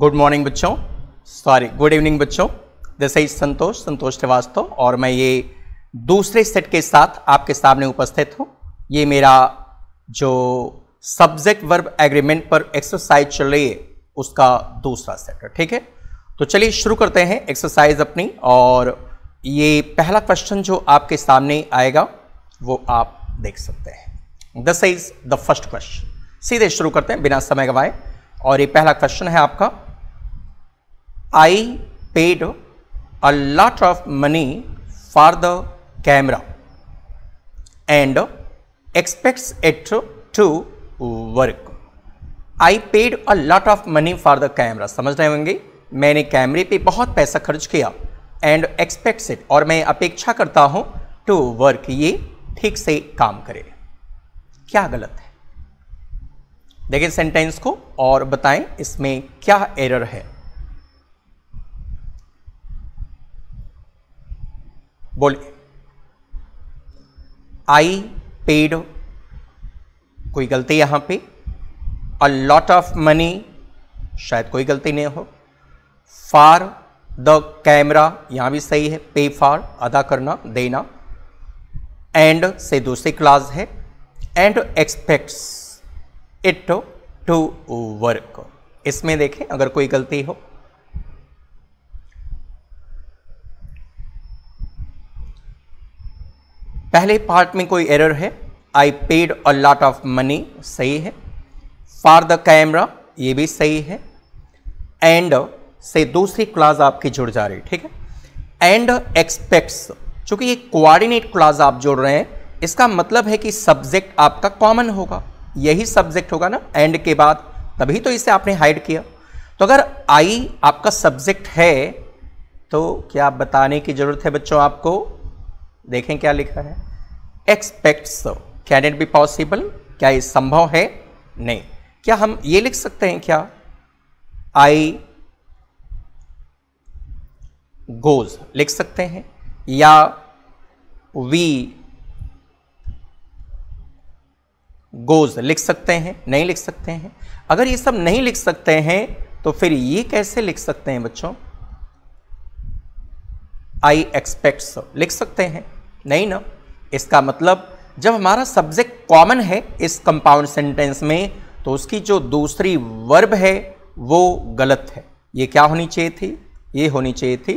Good morning बच्चों sorry good evening बच्चों this is Santosh Santosh Srivastava और मैं ये दूसरे सेट के साथ आपके सामने उपस्थित हूँ ये मेरा जो सब्जेक्ट वर्ब एग्रीमेंट पर एक्सरसाइज चल रही है उसका दूसरा सेट है ठीक है तो चलिए शुरू करते हैं एक्सरसाइज अपनी और ये पहला क्वेश्चन जो आपके सामने आएगा वो आप देख सकते हैं दस इज द फर्स्ट क्वेश्चन सीधे शुरू करते हैं बिना समय गवाए और ये पहला क्वेश्चन है आपका I paid a lot of money for the camera and expects it to work. I paid a lot of money for the camera. समझ रहे होंगे मैंने कैमरे पे बहुत पैसा खर्च किया एंड एक्सपेक्ट्स इट और मैं अपेक्षा करता हूँ टू वर्क ये ठीक से काम करे क्या गलत है देखिए सेंटेंस को और बताएं इसमें क्या एरर है बोले आई पेड कोई गलती यहां पे अ लॉट ऑफ मनी शायद कोई गलती नहीं हो फार द कैमरा यहां भी सही है पे फार अदा करना देना एंड से दूसरी क्लास है and expects it to work इसमें देखें अगर कोई गलती हो पहले पार्ट में कोई एरर है I paid a lot of money सही है फॉर द कैमरा ये भी सही है एंड से दूसरी क्लास आपकी जुड़ जा रही ठीक है एंड एक्सपेक्ट्स चूंकि ये कोऑर्डिनेट क्लास आप जोड़ रहे हैं इसका मतलब है कि सब्जेक्ट आपका कॉमन होगा यही सब्जेक्ट होगा ना एंड के बाद तभी तो इसे आपने हाइड किया तो अगर आई आपका सब्जेक्ट है तो क्या बताने की ज़रूरत है बच्चों आपको देखें क्या लिखा है expect so can it be possible क्या ये संभव है नहीं क्या हम ये लिख सकते हैं क्या आई गोज लिख सकते हैं या वी गोज लिख सकते हैं नहीं लिख सकते हैं अगर ये सब नहीं लिख सकते हैं तो फिर ये कैसे लिख सकते हैं बच्चों आई एक्सपेक्ट लिख सकते हैं नहीं ना इसका मतलब जब हमारा सब्जेक्ट कॉमन है इस कंपाउंड सेंटेंस में तो उसकी जो दूसरी वर्ब है वो गलत है ये क्या होनी चाहिए थी ये होनी चाहिए थी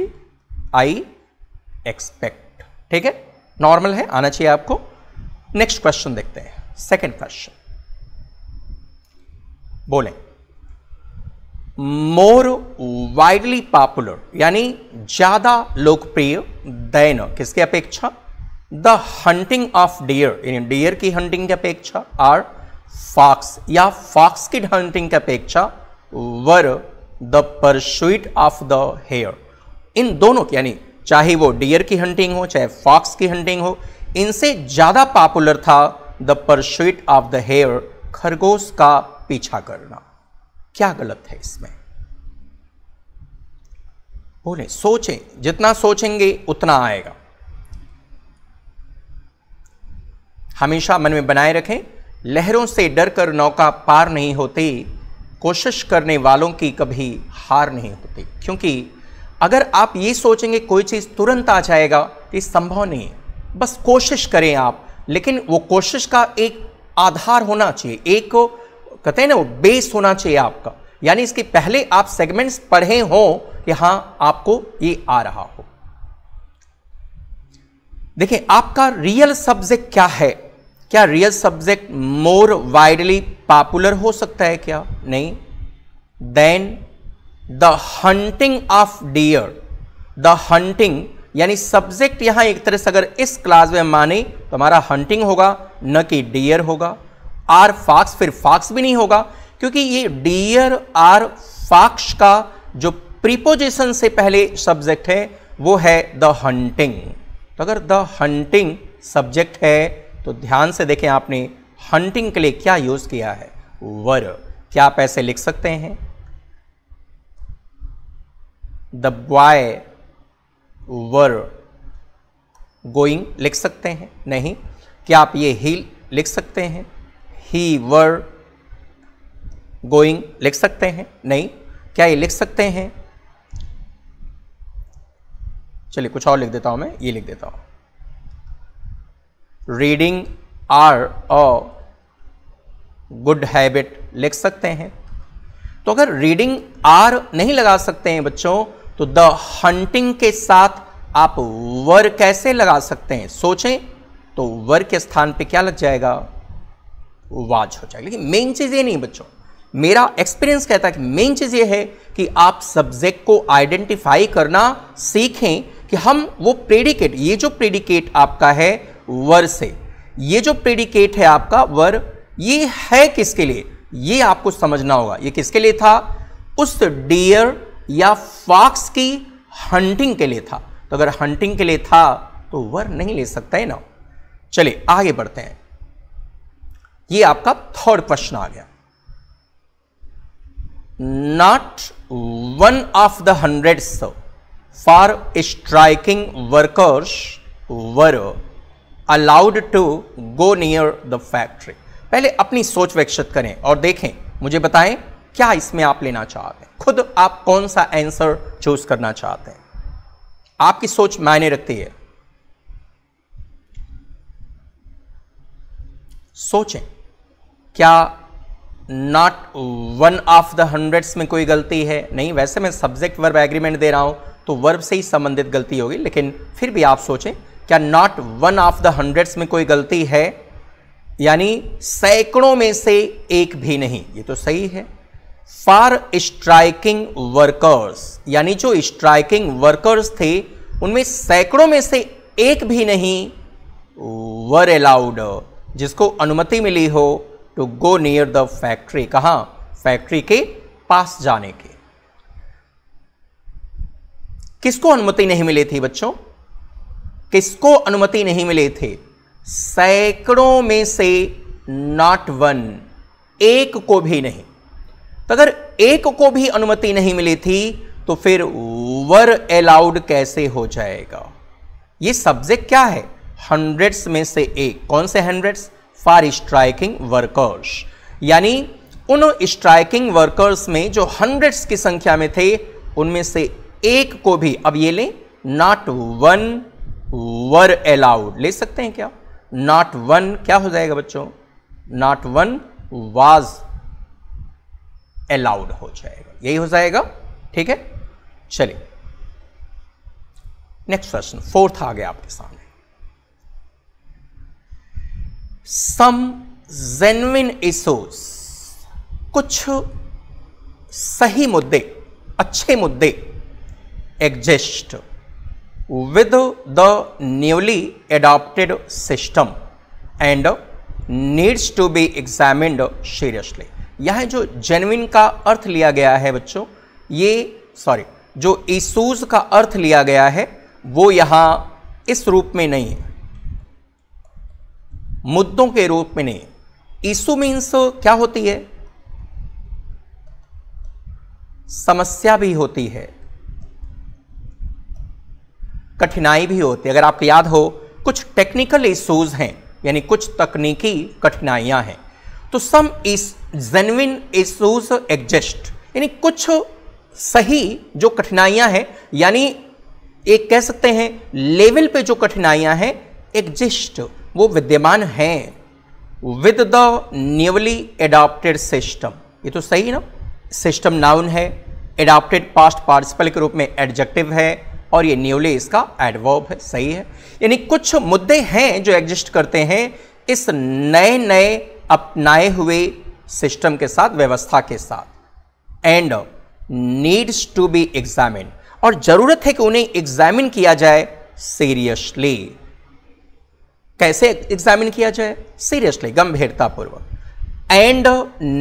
आई एक्सपेक्ट ठीक है नॉर्मल है आना चाहिए आपको नेक्स्ट क्वेश्चन देखते हैं सेकेंड क्वेश्चन बोले मोर वाइडली पॉपुलर यानी ज़्यादा लोकप्रिय दैन किसके अपेक्षा द हंटिंग ऑफ डियर यानी डियर की हंटिंग की अपेक्षा आर फॉक्स या फॉक्स की हंटिंग की अपेक्षा were the pursuit of the hare इन दोनों की यानी चाहे वो डियर की हंटिंग हो चाहे फॉक्स की हंटिंग हो इनसे ज़्यादा पॉपुलर था the pursuit of the hare खरगोश का पीछा करना क्या गलत है इसमें बोले सोचें जितना सोचेंगे उतना आएगा हमेशा मन में बनाए रखें लहरों से डर कर नौका पार नहीं होती कोशिश करने वालों की कभी हार नहीं होती क्योंकि अगर आप ये सोचेंगे कोई चीज़ तुरंत आ जाएगा तो संभव नहीं है बस कोशिश करें आप लेकिन वो कोशिश का एक आधार होना चाहिए एक कहते हैं ना वो बेस होना चाहिए आपका यानी इसके पहले आप सेगमेंट्स पढ़े हों कि हाँ आपको ये आ रहा हो देखिए आपका रियल सब्जेक्ट क्या है क्या real subject more widely popular हो सकता है क्या नहीं than the hunting of deer the hunting यानी सब्जेक्ट यहाँ एक तरह से अगर इस क्लास में माने तो हमारा हंटिंग होगा न कि डियर होगा आर फॉक्स फिर फॉक्स भी नहीं होगा क्योंकि ये डियर आर फॉक्स का जो प्रीपोजिशन से पहले सब्जेक्ट है वो है द हंटिंग तो अगर द हंटिंग सब्जेक्ट है तो ध्यान से देखें आपने हंटिंग के लिए क्या यूज़ किया है वर क्या आप ऐसे लिख सकते हैं द बॉय वर गोइंग लिख सकते हैं नहीं क्या आप ये ही लिख सकते हैं ही वर गोइंग लिख सकते हैं नहीं क्या ये लिख सकते हैं चलिए कुछ और लिख देता हूं मैं ये लिख देता हूं reading are a good habit लिख सकते हैं तो अगर रीडिंग आर नहीं लगा सकते हैं बच्चों तो द हंटिंग के साथ आप वर कैसे लगा सकते हैं सोचें तो वर के स्थान पे क्या लग जाएगा वाज हो जाएगा लेकिन मेन चीज़ ये नहीं बच्चों मेरा एक्सपीरियंस कहता है कि मेन चीज़ ये है कि आप सब्जेक्ट को आइडेंटिफाई करना सीखें कि हम वो प्रेडिकेट ये जो प्रेडिकेट आपका है वर से ये जो प्रेडिकेट है आपका वर ये है किसके लिए ये आपको समझना होगा ये किसके लिए था उस डियर या फॉक्स की हंटिंग के लिए था तो अगर हंटिंग के लिए था तो वर नहीं ले सकता है ना चलिए आगे बढ़ते हैं ये आपका थर्ड क्वेश्चन आ गया not one of the hundred for striking workers were allowed to go near the factory पहले अपनी सोच विकसित करें और देखें मुझे बताएं क्या इसमें आप लेना चाहते हैं खुद आप कौन सा आंसर चूज करना चाहते हैं आपकी सोच मायने रखती है सोचें क्या not one of the hundreds में कोई गलती है नहीं वैसे मैं सब्जेक्ट वर्ब एग्रीमेंट दे रहा हूं तो वर्ब से ही संबंधित गलती होगी लेकिन फिर भी आप सोचें क्या not one of the hundreds में कोई गलती है यानी सैकड़ों में से एक भी नहीं ये तो सही है फॉर स्ट्राइकिंग वर्कर्स यानी जो स्ट्राइकिंग वर्कर्स थे उनमें सैकड़ों में से एक भी नहीं वर अलाउड जिसको अनुमति मिली हो to go near the factory कहा फैक्ट्री के पास जाने के किसको अनुमति नहीं मिली थी बच्चों किसको अनुमति नहीं मिले थे सैकड़ों में से नॉट वन एक को भी नहीं तो अगर एक को भी अनुमति नहीं मिली थी तो फिर वर अलाउड कैसे हो जाएगा ये सब्जेक्ट क्या है हंड्रेड्स में से एक कौन से हंड्रेड्स फॉर स्ट्राइकिंग वर्कर्स यानी उन स्ट्राइकिंग वर्कर्स में जो हंड्रेड्स की संख्या में थे उनमें से एक को भी अब ये लें नॉट वन वर अलाउड ले सकते हैं क्या नॉट वन क्या हो जाएगा बच्चों नॉट वन वाज अलाउड हो जाएगा यही हो जाएगा ठीक है चलिए नेक्स्ट क्वेश्चन फोर्थ आ गया आपके सामने सम जेन्युन इशूज कुछ सही मुद्दे अच्छे मुद्दे exist with the newly adopted system and needs to be examined seriously यह जो जेनविन का अर्थ लिया गया है बच्चों ये सॉरी जो इशूज का अर्थ लिया गया है वो यहां इस रूप में नहीं है मुद्दों के रूप में नहीं इशू मीन्स क्या होती है समस्या भी होती है कठिनाई भी होती है अगर आपको याद हो कुछ टेक्निकल इशूज़ हैं यानी कुछ तकनीकी कठिनाइयाँ हैं तो सम इस जेनविन इशूज़ एग्जिस्ट यानी कुछ सही जो कठिनाइयाँ हैं यानी एक कह सकते हैं लेवल पे जो कठिनाइयाँ हैं एग्जिस्ट वो विद्यमान हैं with the newly adopted system ये तो सही ना सिस्टम नाउन है एडॉप्टेड पास्ट पार्टिसिपल के रूप में एडजेक्टिव है और ये न्यूली इसका एडवर्ब है सही है यानी कुछ मुद्दे हैं जो एग्जिस्ट करते हैं इस नए नए अपनाए हुए सिस्टम के साथ व्यवस्था के साथ and needs to be examine और जरूरत है कि उन्हें एग्जामिन किया जाए सीरियसली कैसे एग्जामिन किया जाए सीरियसली गंभीरतापूर्वक एंड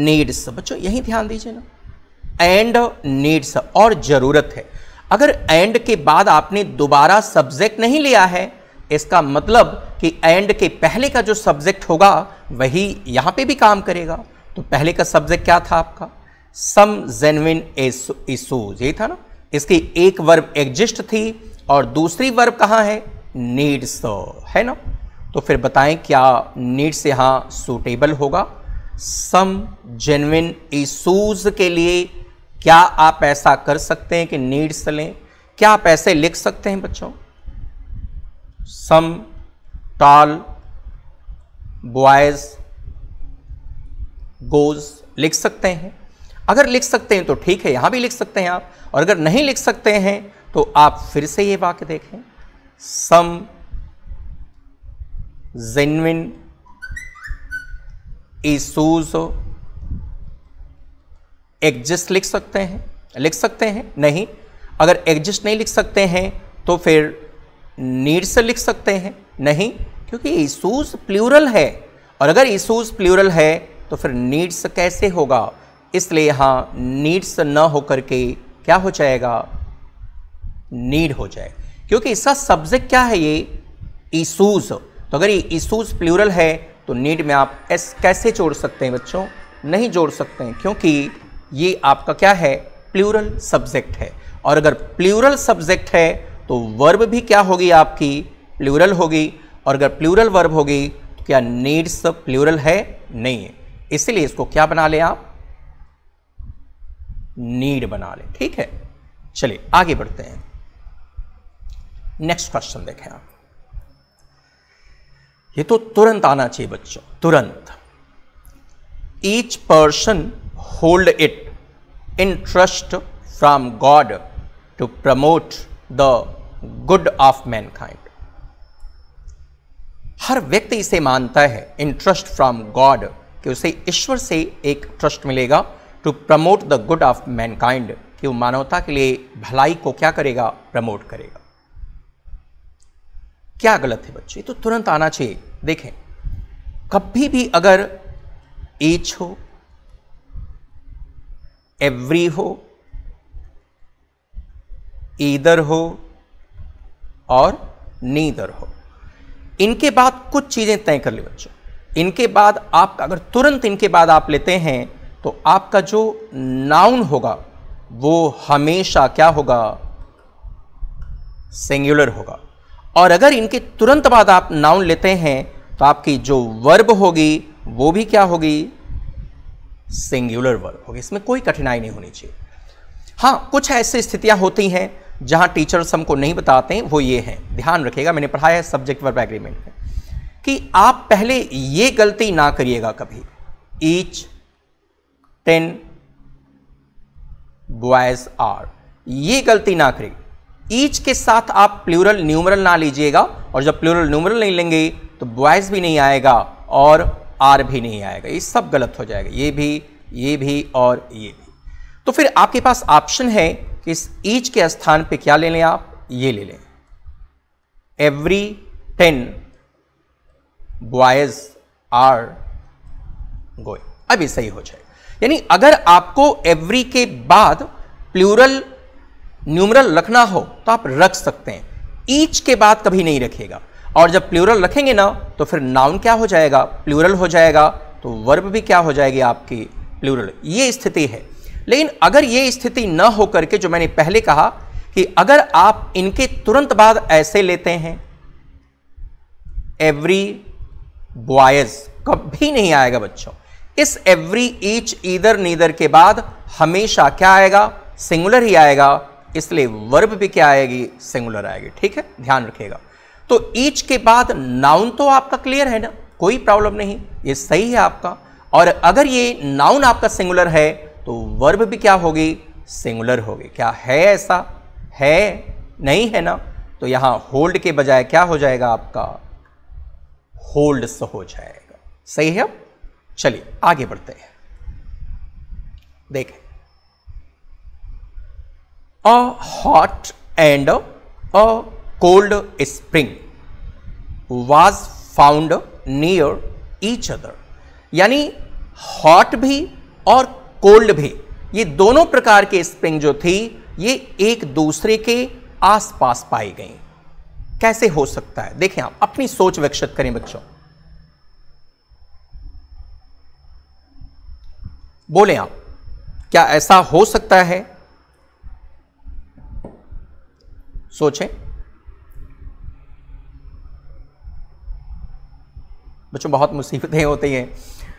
नीड्स बच्चों यही ध्यान दीजिए ना एंड नीड्स और जरूरत है अगर एंड के बाद आपने दोबारा सब्जेक्ट नहीं लिया है इसका मतलब कि एंड के पहले का जो सब्जेक्ट होगा वही यहाँ पे भी काम करेगा तो पहले का सब्जेक्ट क्या था आपका सम जेनविन इशूज ये था ना इसकी एक वर्ब एग्जिस्ट थी और दूसरी वर्ब कहाँ है नीड्स है ना तो फिर बताएं क्या नीड्स यहाँ सूटेबल होगा सम जेनविन इशूज के लिए क्या आप ऐसा कर सकते हैं कि नीड्स लें क्या आप ऐसे लिख सकते हैं बच्चों सम टॉल बॉयज गोज लिख सकते हैं अगर लिख सकते हैं तो ठीक है यहां भी लिख सकते हैं आप और अगर नहीं लिख सकते हैं तो आप फिर से ये वाक्य देखें सम जेनविन ईसूज एग्जिस्ट लिख सकते हैं लिख सकते हैं नहीं अगर एग्जिस्ट नहीं लिख सकते हैं तो फिर नीड्स लिख सकते हैं नहीं क्योंकि इशूज़ प्लूरल है और अगर इशूज़ प्लूरल है तो फिर नीड्स कैसे होगा इसलिए यहाँ नीड्स न होकर के क्या हो जाएगा नीड हो जाए क्योंकि इसका सब्जेक्ट क्या है ये इशूज़ तो अगर ये इशूज़ प्लूरल है तो नीड में आप एस कैसे जोड़ सकते हैं बच्चों नहीं जोड़ सकते हैं क्योंकि ये आपका क्या है प्लूरल सब्जेक्ट है और अगर प्लूरल सब्जेक्ट है तो वर्ब भी क्या होगी आपकी प्लूरल होगी और अगर प्लूरल वर्ब होगी तो क्या नीड्स प्लूरल है नहीं है इसलिए इसको क्या बना लें आप नीड बना लें ठीक है चलिए आगे बढ़ते हैं नेक्स्ट क्वेश्चन देखें आप ये तो तुरंत आना चाहिए बच्चों तुरंत each person hold it in trust from God to promote the good of mankind. हर व्यक्ति इसे मानता है इन ट्रस्ट फ्रॉम गॉड कि उसे ईश्वर से एक ट्रस्ट मिलेगा to promote the good of mankind कि वो मानवता के लिए भलाई को क्या करेगा प्रमोट करेगा क्या गलत है बच्चे तो तुरंत आना चाहिए देखें कभी भी अगर एच हो एवरी हो ईदर हो और नीदर हो इनके बाद कुछ चीज़ें तय कर ली बच्चों इनके बाद आप अगर तुरंत इनके बाद आप लेते हैं तो आपका जो नाउन होगा वो हमेशा क्या होगा सिंगुलर होगा और अगर इनके तुरंत बाद आप नाउन लेते हैं तो आपकी जो वर्ब होगी वो भी क्या होगी सिंगुलर वर्ब होगी इसमें कोई कठिनाई नहीं होनी चाहिए हाँ कुछ ऐसी स्थितियाँ होती हैं जहाँ टीचर्स हमको नहीं बताते हैं वो ये हैं ध्यान रखिएगा मैंने पढ़ाया है सब्जेक्ट वर्ब एग्रीमेंट में कि आप पहले ये गलती ना करिएगा कभी ईच टेन बॉयज आर ये गलती ना करिए ईच के साथ आप प्लूरल न्यूमरल ना लीजिएगा और जब प्लूरल न्यूमरल नहीं लेंगे तो बॉयज भी नहीं आएगा और आर भी नहीं आएगा ये सब गलत हो जाएगा ये भी ये भी और ये भी तो फिर आपके पास ऑप्शन है कि इस ईच के स्थान पे क्या ले लें आप ये ले लें every ten boys are going अब सही हो जाएगा यानी अगर आपको एवरी के बाद प्लूरल न्यूमरल रखना हो तो आप रख सकते हैं ईच के बाद कभी नहीं रखेगा और जब प्लूरल रखेंगे ना तो फिर नाउन क्या हो जाएगा प्लूरल हो जाएगा तो वर्ब भी क्या हो जाएगी आपकी प्लूरल ये स्थिति है लेकिन अगर ये स्थिति न हो करके जो मैंने पहले कहा कि अगर आप इनके तुरंत बाद ऐसे लेते हैं एवरी बॉयज कभी नहीं आएगा बच्चों इस एवरी ईच ईदर नीदर के बाद हमेशा क्या आएगा सिंगुलर ही आएगा इसलिए वर्ब भी क्या आएगी सिंगुलर आएगी ठीक है ध्यान रखिएगा तो ईच के बाद नाउन तो आपका क्लियर है ना कोई प्रॉब्लम नहीं ये सही है आपका और अगर ये नाउन आपका सिंगुलर है तो वर्ब भी क्या होगी सिंगुलर होगी क्या है ऐसा है नहीं है ना तो यहां होल्ड के बजाय क्या हो जाएगा आपका होल्ड स हो जाएगा सही है चलिए आगे बढ़ते हैं देखें a hot and a cold spring was found near each other यानी हॉट भी और कोल्ड भी ये दोनों प्रकार के स्प्रिंग जो थी ये एक दूसरे के आसपास पाई गई कैसे हो सकता है देखें आप अपनी सोच विकसित करें बच्चों बोले आप क्या ऐसा हो सकता है सोचें बच्चों बहुत मुसीबतें होती हैं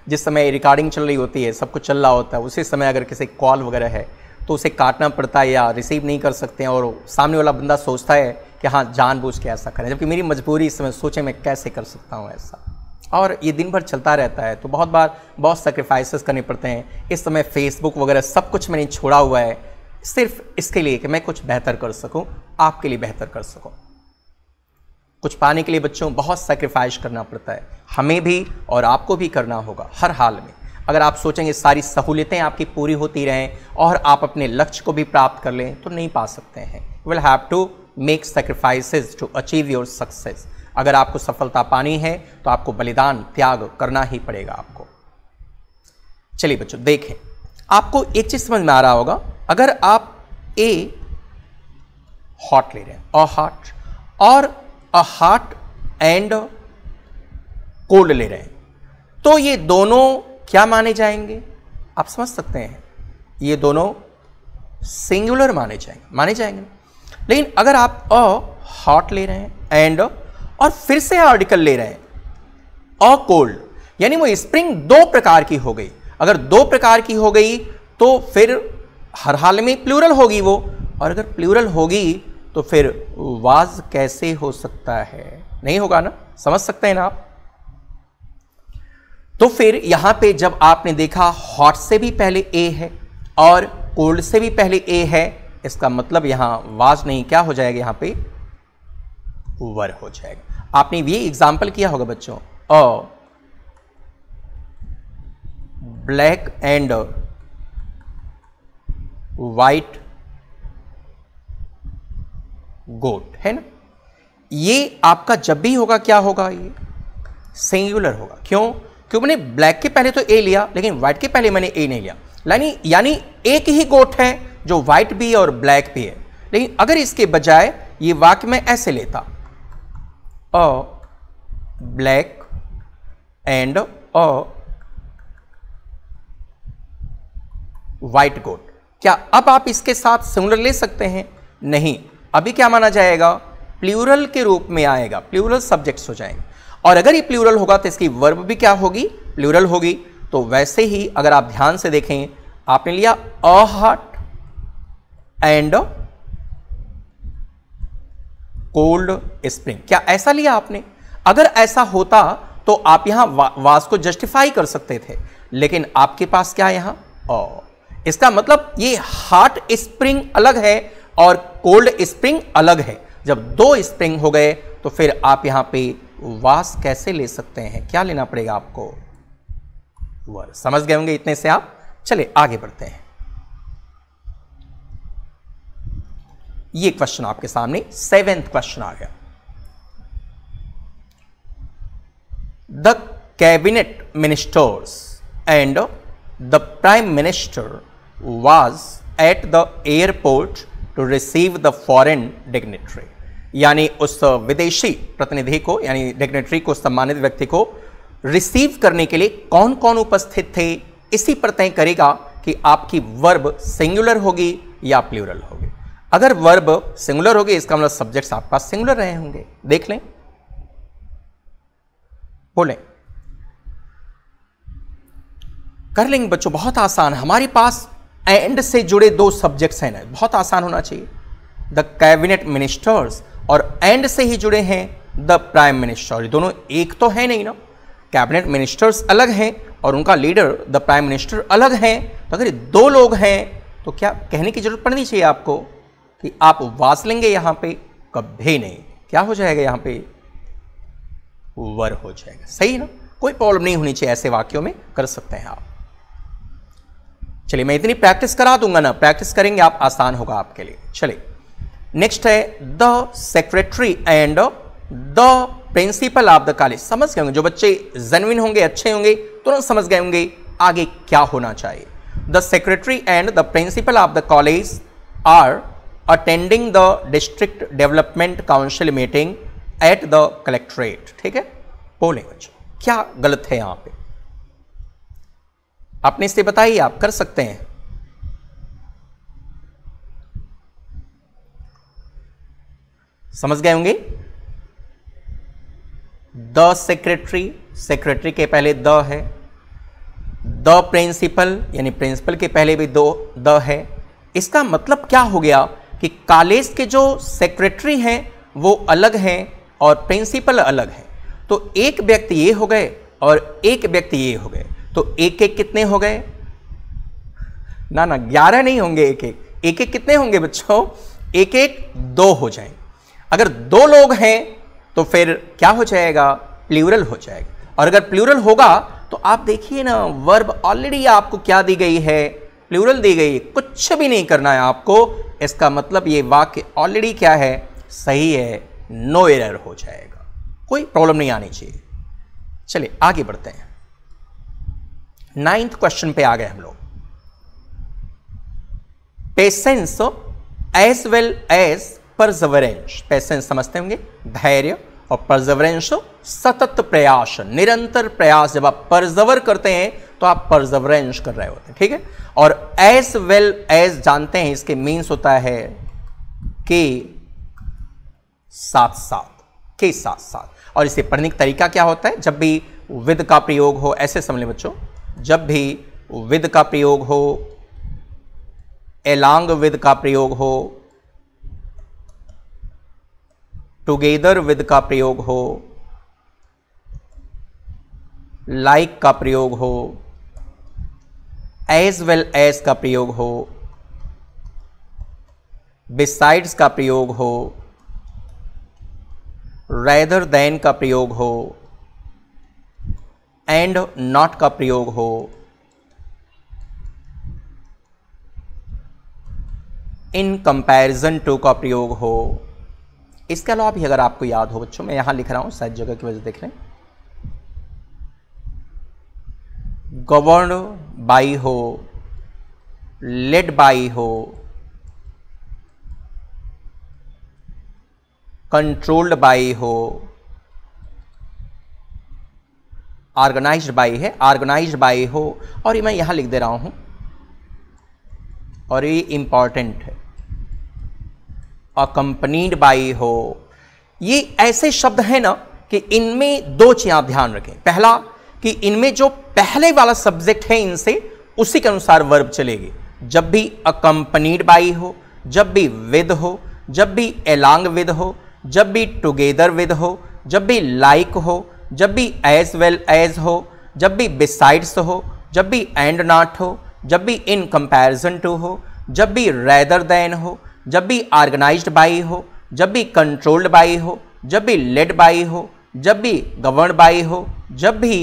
जिस समय रिकॉर्डिंग चल रही होती है सब कुछ चल रहा होता है उसी समय अगर किसी कॉल वगैरह है तो उसे काटना पड़ता है या रिसीव नहीं कर सकते हैं और सामने वाला बंदा सोचता है कि हाँ जानबूझ के ऐसा करें जबकि मेरी मजबूरी इस समय सोचें मैं कैसे कर सकता हूँ ऐसा और ये दिन भर चलता रहता है तो बहुत बार बहुत सेक्रीफाइसेस करने पड़ते हैं इस समय फेसबुक वगैरह सब कुछ मैंने छोड़ा हुआ है सिर्फ इसके लिए कि मैं कुछ बेहतर कर सकूँ आपके लिए बेहतर कर सकूँ कुछ पाने के लिए बच्चों बहुत सेक्रीफाइस करना पड़ता है हमें भी और आपको भी करना होगा हर हाल में अगर आप सोचेंगे सारी सहूलियतें आपकी पूरी होती रहें और आप अपने लक्ष्य को भी प्राप्त कर लें तो नहीं पा सकते हैं will have to make sacrifices to achieve your success अगर आपको सफलता पानी है तो आपको बलिदान त्याग करना ही पड़ेगा आपको चलिए बच्चों देखें आपको एक चीज़ समझ में आ रहा होगा अगर आप ए हॉट ले रहे हैं अ हॉट और अ हॉट एंड कोल्ड ले रहे हैं तो ये दोनों क्या माने जाएंगे आप समझ सकते हैं ये दोनों सिंगुलर माने जाएंगे माने जाएंगे लेकिन अगर आप अ हॉट ले रहे हैं एंड और फिर से आर्टिकल ले रहे हैं अ कोल्ड यानी वो स्प्रिंग दो प्रकार की हो गई अगर दो प्रकार की हो गई तो फिर हर हाल में प्लूरल होगी वो और अगर प्लूरल होगी तो फिर वाज कैसे हो सकता है नहीं होगा ना समझ सकते हैं ना आप तो फिर यहां पे जब आपने देखा हॉट से भी पहले ए है और कोल्ड से भी पहले ए है इसका मतलब यहां वाज नहीं क्या हो जाएगा यहां पे वर हो जाएगा आपने ये एग्जाम्पल किया होगा बच्चों a black and white goat है ना ये आपका जब भी होगा क्या होगा ये सिंगुलर होगा क्यों क्योंकि मैंने ब्लैक के पहले तो ए लिया लेकिन व्हाइट के पहले मैंने ए नहीं लिया यानी यानी एक ही गोट है जो व्हाइट भी और ब्लैक भी है लेकिन अगर इसके बजाय ये वाक्य मैं ऐसे लेता a black and a white goat क्या अब आप इसके साथ सिंगुलर ले सकते हैं नहीं अभी क्या माना जाएगा प्लूरल के रूप में आएगा प्लूरल सब्जेक्ट्स हो जाएंगे और अगर ये प्लूरल होगा तो इसकी वर्ब भी क्या होगी प्लूरल होगी तो वैसे ही अगर आप ध्यान से देखें आपने लिया a hot and cold spring क्या ऐसा लिया आपने अगर ऐसा होता तो आप यहां वा, वास को जस्टिफाई कर सकते थे लेकिन आपके पास क्या यहां अ इसका मतलब ये हार्ट स्प्रिंग अलग है और कोल्ड स्प्रिंग अलग है जब दो स्प्रिंग हो गए तो फिर आप यहां पे वास कैसे ले सकते हैं क्या लेना पड़ेगा आपको समझ गए होंगे इतने से आप चले आगे बढ़ते हैं ये क्वेश्चन आपके सामने सेवेंथ क्वेश्चन आ गया the cabinet ministers and the prime minister was at the airport to receive the foreign dignitary यानी उस विदेशी प्रतिनिधि को यानी डिग्नेटरी को सम्मानित व्यक्ति को रिसीव करने के लिए कौन कौन उपस्थित थे इसी पर तय करेगा कि आपकी वर्ब सिंगुलर होगी या प्लूरल होगी अगर वर्ब सिंगुलर होगी इसका मतलब सब्जेक्ट्स आपका सिंगुलर रहे होंगे देख लें बोले कर लेंगे बच्चों बहुत आसान हमारे पास एंड से जुड़े दो सब्जेक्ट्स हैं ना बहुत आसान होना चाहिए द कैबिनेट मिनिस्टर्स और एंड से ही जुड़े हैं द प्राइम मिनिस्टर दोनों एक तो है नहीं ना कैबिनेट मिनिस्टर्स अलग हैं और उनका लीडर द प्राइम मिनिस्टर अलग हैं तो अगर दो लोग हैं तो क्या कहने की जरूरत पड़नी चाहिए आपको कि आप वास लेंगे यहाँ पे कभी नहीं क्या हो जाएगा यहाँ पे वर हो जाएगा सही ना कोई प्रॉब्लम नहीं होनी चाहिए ऐसे वाक्यों में कर सकते हैं आप चलिए मैं इतनी प्रैक्टिस करा दूंगा ना प्रैक्टिस करेंगे आप आसान होगा आपके लिए चलिए नेक्स्ट है the secretary and the principal of the college समझ गए होंगे जो बच्चे जेनविन होंगे अच्छे होंगे तुरंत समझ गए होंगे आगे क्या होना चाहिए the secretary and the principal of the college are attending the district development council meeting at the collectorate ठीक है बोले बच्चों क्या गलत है यहाँ पे आपने इससे बताई आप कर सकते हैं समझ गए होंगे द सेक्रेटरी सेक्रेटरी के पहले द है द प्रिंसिपल यानी प्रिंसिपल के पहले भी दो द है इसका मतलब क्या हो गया कि कॉलेज के जो सेक्रेटरी हैं वो अलग हैं और प्रिंसिपल अलग है तो एक व्यक्ति ये हो गए और एक व्यक्ति ये हो गए तो एक एक कितने हो गए ना ना ग्यारह नहीं होंगे एक एक एक एक कितने होंगे बच्चों एक एक दो हो जाएंगे अगर दो लोग हैं तो फिर क्या हो जाएगा प्लूरल हो जाएगा और अगर प्लूरल होगा तो आप देखिए ना वर्ब ऑलरेडी आपको क्या दी गई है प्लूरल दी गई है कुछ भी नहीं करना है आपको इसका मतलब ये वाक्य ऑलरेडी क्या है सही है नो एरर हो जाएगा कोई प्रॉब्लम नहीं आनी चाहिए चलिए आगे बढ़ते हैं नाइन्थ क्वेश्चन पे आ गए हम लोग patience as well as perseverance patience समझते होंगे धैर्य और परजवरेंस सतत प्रयास निरंतर प्रयास जब आप परजवर करते हैं तो आप परजवरेंस कर रहे होते हैं ठीक है और एज वेल एज जानते हैं इसके मीन्स होता है के साथ साथ के साथ साथ और इसे पढ़ने का तरीका क्या होता है जब भी विद का प्रयोग हो ऐसे समझ लें बच्चों जब भी विद का प्रयोग हो एलांग विद का प्रयोग हो टुगेदर विद का प्रयोग हो लाइक like का प्रयोग हो एज वेल एज का प्रयोग हो बिसाइड्स का प्रयोग हो रैदर दैन का प्रयोग हो एंड नॉट का प्रयोग हो इन कंपैरिजन टू का प्रयोग हो इसके अलावा भी अगर आपको याद हो बच्चों मैं यहां लिख रहा हूं शायद जगह की वजह देख रहे हैं गवर्न बाई हो लेड बाई हो कंट्रोल्ड बाई हो ऑर्गेनाइज बाई है ऑर्गेनाइज बाई हो और ये मैं यहाँ लिख दे रहा हूँ और ये इम्पॉर्टेंट है कंपनीड बाई हो ये ऐसे शब्द हैं ना कि इनमें दो चीज़ आप ध्यान रखें पहला कि इनमें जो पहले वाला सब्जेक्ट है इनसे उसी के अनुसार वर्ब चलेगी जब भी अकंपनीड बाई हो जब भी विद हो जब भी एलांग विद हो जब भी टुगेदर विद हो जब भी लाइक like हो जब भी एज वेल एज हो जब भी बिसाइड्स हो जब भी एंड नॉट हो जब भी इन कंपैरिजन टू हो जब भी रेदर दैन हो जब भी ऑर्गेनाइज्ड बाई हो जब भी कंट्रोल्ड बाई हो जब भी लेड बाई हो जब भी गवर्न बाई हो जब भी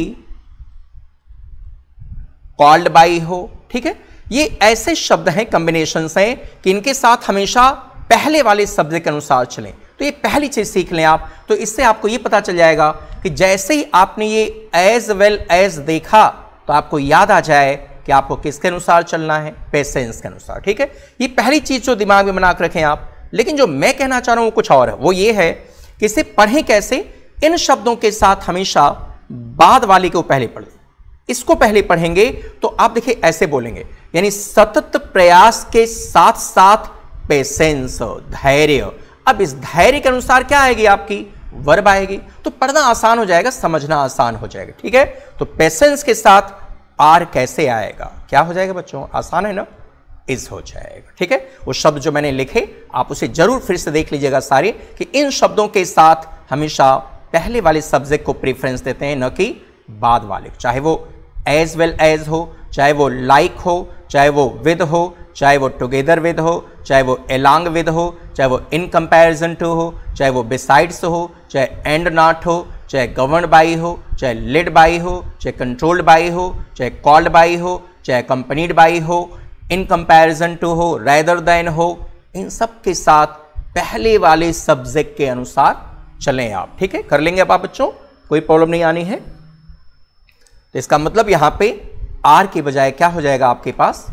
कॉल्ड बाई हो ठीक है ये ऐसे शब्द हैं कॉम्बिनेशन हैं कि इनके साथ हमेशा पहले वाले शब्द के अनुसार चलें तो ये पहली चीज़ सीख लें आप तो इससे आपको ये पता चल जाएगा कि जैसे ही आपने ये एज वेल एज देखा तो आपको याद आ जाए कि आपको किसके अनुसार चलना है पेशेंस के अनुसार ठीक है ये पहली चीज़ जो दिमाग में बना रखें आप लेकिन जो मैं कहना चाह रहा हूं वो कुछ और है वो ये है कि इसे पढ़ें कैसे इन शब्दों के साथ हमेशा बाद वाले को पहले पढ़ें इसको पहले पढ़ेंगे तो आप देखिए ऐसे बोलेंगे यानी सतत प्रयास के साथ साथ पेशेंस धैर्य अब इस धैर्य के अनुसार क्या आएगी आपकी वर्ब आएगी तो पढ़ना आसान हो जाएगा समझना आसान हो जाएगा ठीक है तो पेशेंस के साथ आर कैसे आएगा क्या हो जाएगा बच्चों आसान है ना इज हो जाएगा ठीक है वो शब्द जो मैंने लिखे आप उसे जरूर फिर से देख लीजिएगा सारे कि इन शब्दों के साथ हमेशा पहले वाले सब्जेक्ट को प्रेफरेंस देते हैं न कि बाद वाले चाहे वो एज वेल एज हो चाहे वो लाइक like हो चाहे वो विद हो चाहे वो टुगेदर विद हो चाहे वो एलॉन्ग विद हो चाहे वो इन कंपेरिजन टू हो चाहे वो बिसाइड्स हो चाहे एंड नॉट हो चाहे गवर्न बाई हो चाहे लेड बाई हो चाहे कंट्रोल्ड बाई हो चाहे कॉल्ड बाई हो चाहे कंपनीड बाई हो इन कंपेरिजन टू हो रैदर देन हो इन सब के साथ पहले वाले सब्जेक्ट के अनुसार चलें आप ठीक है कर लेंगे आप बच्चों कोई प्रॉब्लम नहीं आनी है तो इसका मतलब यहाँ पे आर के बजाय क्या हो जाएगा आपके पास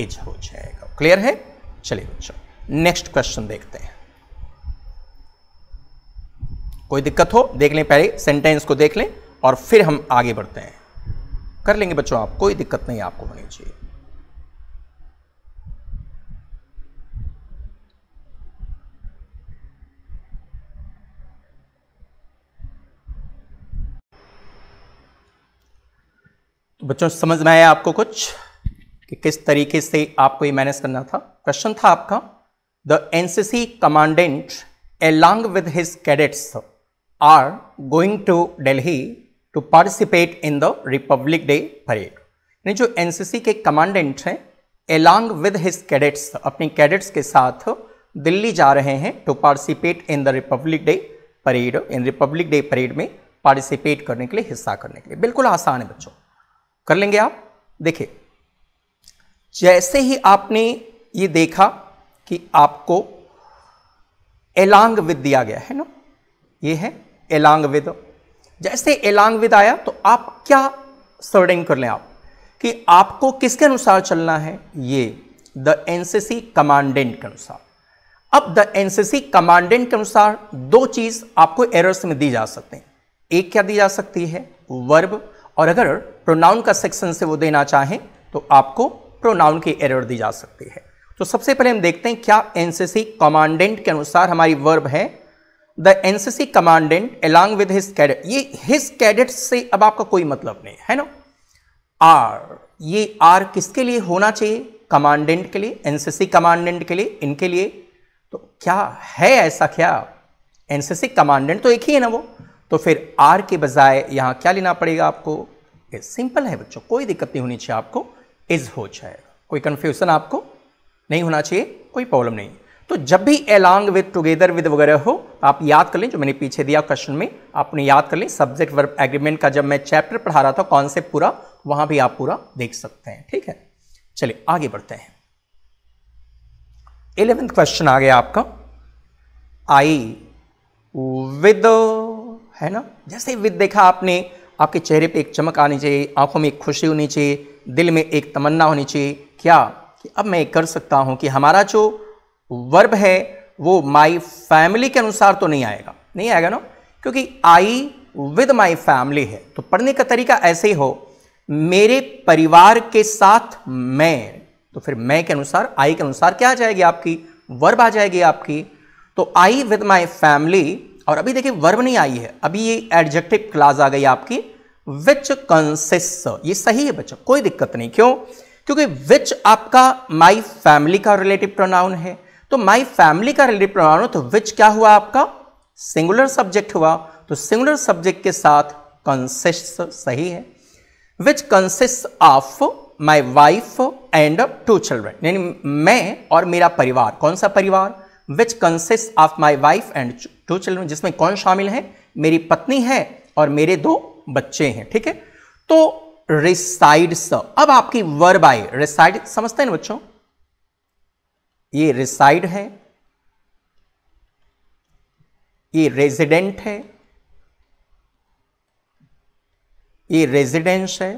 इज हो जाएगा क्लियर है चलिए बच्चों नेक्स्ट क्वेश्चन देखते हैं कोई दिक्कत हो देख लें पहले सेंटेंस को देख लें और फिर हम आगे बढ़ते हैं कर लेंगे बच्चों आप कोई दिक्कत नहीं आपको होनी चाहिए तो बच्चों समझ में आया आपको कुछ कि किस तरीके से आपको ये मैनेज करना था क्वेश्चन था आपका the NCC commandant along with his cadets are going to Delhi to participate in the Republic Day parade यानी जो एनसीसी के कमांडेंट हैं एलॉन्ग विद हिज कैडेट्स अपने कैडेट्स के साथ दिल्ली जा रहे हैं to participate in the Republic Day parade in Republic Day parade में पार्टिसिपेट करने के लिए हिस्सा करने के लिए बिल्कुल आसान है बच्चों कर लेंगे आप देखिए जैसे ही आपने ये देखा कि आपको एलांग विद दिया गया है ना ये है एलांग विद जैसे एलांग विद आया तो आप क्या सर्डिंग कर लें आप कि आपको किसके अनुसार चलना है ये द एनसीसी कमांडेंट के अनुसार अब द एनसीसी कमांडेंट के अनुसार दो चीज आपको एरर्स में दी जा सकते हैं एक क्या दी जा सकती है वर्ब और अगर प्रोनाउन का सेक्शन से वो देना चाहें तो आपको प्रोनाउन की एरर दी जा सकती है तो सबसे पहले हम देखते हैं क्या एनसीसी कमांडेंट के अनुसार हमारी वर्ब है the NCC commandant along with his cadet ये हिज कैडेट से अब आपका कोई मतलब नहीं है ना आर ये आर किसके लिए होना चाहिए कमांडेंट के लिए एनसीसी कमांडेंट के लिए इनके लिए तो क्या है ऐसा क्या एनसीसी कमांडेंट तो एक ही है ना वो तो फिर आर के बजाय यहां क्या लेना पड़ेगा आपको सिंपल है बच्चों कोई दिक्कत नहीं होनी चाहिए आपको इज हो जाएगा कोई कन्फ्यूज़न आपको नहीं होना चाहिए कोई प्रॉब्लम नहीं तो जब भी एलॉन्ग विद टुगेदर विद वगैरह हो आप याद कर लें जो मैंने पीछे दिया क्वेश्चन में आपने याद कर लें सब्जेक्ट वर्ब एग्रीमेंट का जब मैं चैप्टर पढ़ा रहा था कॉन्सेप्ट पूरा वहां भी आप पूरा देख सकते हैं ठीक है चलिए आगे बढ़ते हैं इलेवेंथ क्वेश्चन आ गया आपका आई विद है ना जैसे विद देखा आपने आपके चेहरे पे एक चमक आनी चाहिए आंखों में एक खुशी होनी चाहिए दिल में एक तमन्ना होनी चाहिए क्या कि अब मैं कर सकता हूँ कि हमारा जो वर्ब है वो माई फैमिली के अनुसार तो नहीं आएगा नहीं आएगा ना क्योंकि आई विद माई फैमिली है तो पढ़ने का तरीका ऐसे ही हो मेरे परिवार के साथ मैं तो फिर मैं के अनुसार आई के अनुसार क्या आ जाएगी आपकी वर्ब आ जाएगी आपकी तो आई विद माई फैमिली और अभी देखिए वर्ब नहीं आई है अभी ये एडजेक्टिव क्लास आ गई आपकी विच कंसिस्ट ये सही है बच्चों कोई दिक्कत नहीं क्यों क्योंकि विच आपका माई फैमिली का रिलेटिव प्रोनाउन है तो माई फैमिली का रिलेटिव प्रोनाउन तो विच क्या हुआ आपका सिंगुलर सब्जेक्ट हुआ तो सिंगुलर सब्जेक्ट के साथ कंसिस्ट सही है which consist of my wife and two children यानी मैं और मेरा परिवार कौन सा परिवार which consist of my wife and two children जिसमें कौन शामिल है मेरी पत्नी है और मेरे दो बच्चे हैं ठीक है तो रिसाइड्स अब आपकी वर्ब आई रिसाइड समझते हैं ना बच्चों ये रिसाइड है ये रेजिडेंट है ये रेजिडेंस है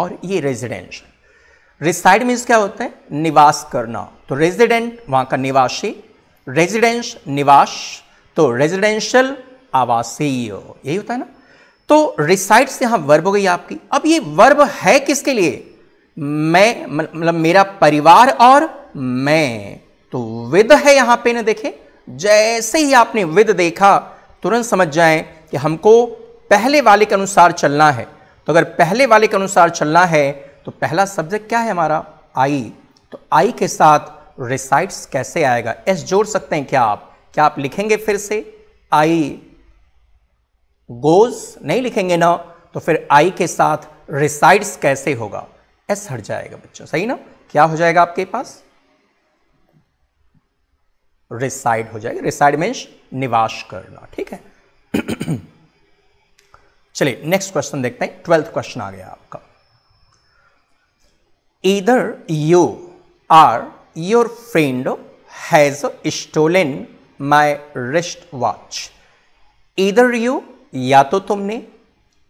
और ये रेजिडेंस है रिसाइड मीन्स क्या होता है निवास करना तो रेजिडेंट वहां का निवासी रेजिडेंस निवास तो रेजिडेंशियल आवासीय यही होता है ना तो रिसाइड्स यहां वर्ब हो गई आपकी अब ये वर्ब है किसके लिए मैं मतलब मेरा परिवार और मैं तो विद है यहां पे ना देखे जैसे ही आपने विद देखा तुरंत समझ जाए कि हमको पहले वाले के अनुसार चलना है तो अगर पहले वाले के अनुसार चलना है तो पहला सब्जेक्ट क्या है हमारा आई तो आई के साथ रिसाइट्स कैसे आएगा एस जोड़ सकते हैं क्या आप क्या आप लिखेंगे फिर से आई गोज नहीं लिखेंगे ना तो फिर आई के साथ रिसाइड्स कैसे होगा एस हट जाएगा बच्चों सही ना क्या हो जाएगा आपके पास रिसाइड हो जाएगा रिसाइड मीन्स निवास करना ठीक है चलिए नेक्स्ट क्वेश्चन देखते हैं ट्वेल्थ क्वेश्चन आ गया आपका इधर you are your friend has stolen my wrist watch इधर यू या तो तुमने